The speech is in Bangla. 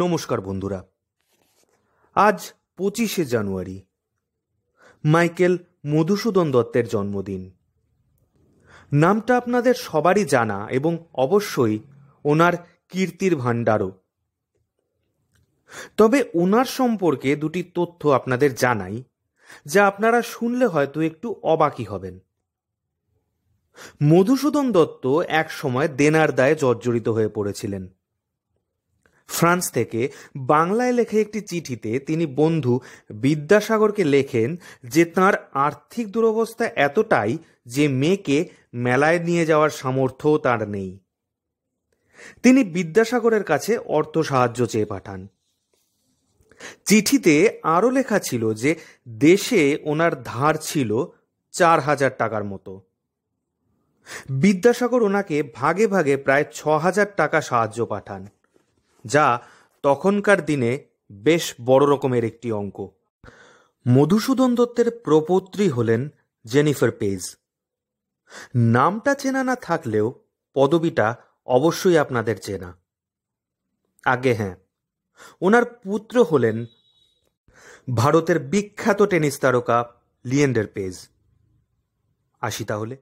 নমস্কার বন্ধুরা আজ পঁচিশে জানুয়ারি মাইকেল মধুসূদন দত্তের জন্মদিন নামটা আপনাদের সবারই জানা এবং অবশ্যই ওনার কীর্তির ভাণ্ডারও তবে ওনার সম্পর্কে দুটি তথ্য আপনাদের জানাই যা আপনারা শুনলে হয়তো একটু অবাকি হবেন মধুসূদন দত্ত এক সময় দেনার দায়ে জর্জরিত হয়ে পড়েছিলেন ফ্রান্স থেকে বাংলায় লেখা একটি চিঠিতে তিনি বন্ধু বিদ্যাসাগরকে লেখেন যে তার আর্থিক দুরবস্থা এতটাই যে মেয়েকে মেলায় নিয়ে যাওয়ার সামর্থ্যও তার নেই তিনি বিদ্যাসাগরের কাছে অর্থ সাহায্য চেয়ে পাঠান চিঠিতে আরও লেখা ছিল যে দেশে ওনার ধার ছিল চার হাজার টাকার মতো বিদ্যাসাগর ওনাকে ভাগে ভাগে প্রায় ছ হাজার টাকা সাহায্য পাঠান যা তখনকার দিনে বেশ বড় রকমের একটি অঙ্ক মধুসূদন দত্তের প্রপত্রী হলেন জেনিফার পেজ নামটা চেনা না থাকলেও পদবিটা অবশ্যই আপনাদের চেনা আগে হ্যাঁ ওনার পুত্র হলেন ভারতের বিখ্যাত টেনিস তারকা লিয়েন্ডার পেজ আসি তাহলে